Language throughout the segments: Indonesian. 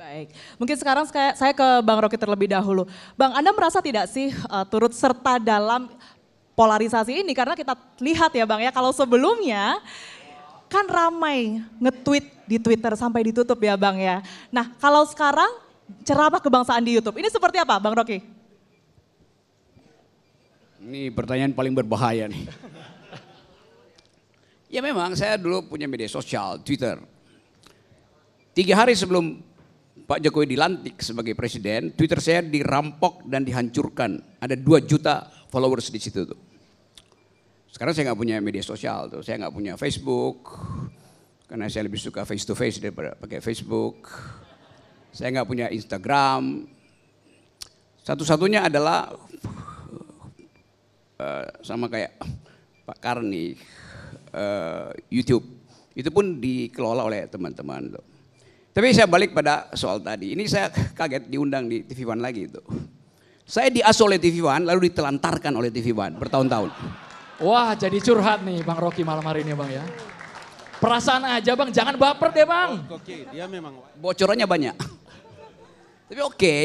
Baik, mungkin sekarang saya ke Bang Rocky terlebih dahulu. Bang, Anda merasa tidak sih uh, turut serta dalam polarisasi ini? Karena kita lihat ya Bang ya, kalau sebelumnya kan ramai nge-tweet di Twitter sampai ditutup ya Bang ya. Nah kalau sekarang ceramah kebangsaan di Youtube, ini seperti apa Bang Rocky? Ini pertanyaan paling berbahaya nih. ya memang saya dulu punya media sosial, Twitter. Tiga hari sebelum Pak Jokowi dilantik sebagai presiden, Twitter saya dirampok dan dihancurkan. Ada 2 juta followers di situ tuh. Sekarang saya nggak punya media sosial tuh, saya nggak punya Facebook, karena saya lebih suka face to face daripada pakai Facebook. Saya nggak punya Instagram. Satu-satunya adalah uh, sama kayak Pak Karni, uh, YouTube. Itu pun dikelola oleh teman-teman tuh. Tapi saya balik pada soal tadi. Ini saya kaget diundang di TV One lagi itu. Saya diasuh oleh TV One lalu ditelantarkan oleh TV One bertahun-tahun. Wah jadi curhat nih Bang Rocky malam hari ini Bang ya. Perasaan aja Bang, jangan baper deh Bang. Oh, oke, dia memang bocorannya banyak. Tapi oke,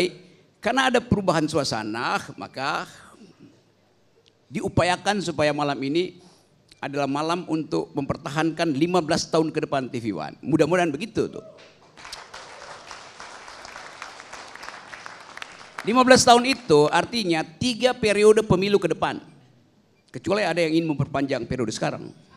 karena ada perubahan suasana, maka diupayakan supaya malam ini adalah malam untuk mempertahankan 15 tahun ke depan TV One. Mudah-mudahan begitu tuh. 15 tahun itu artinya tiga periode pemilu ke depan. Kecuali ada yang ingin memperpanjang periode sekarang.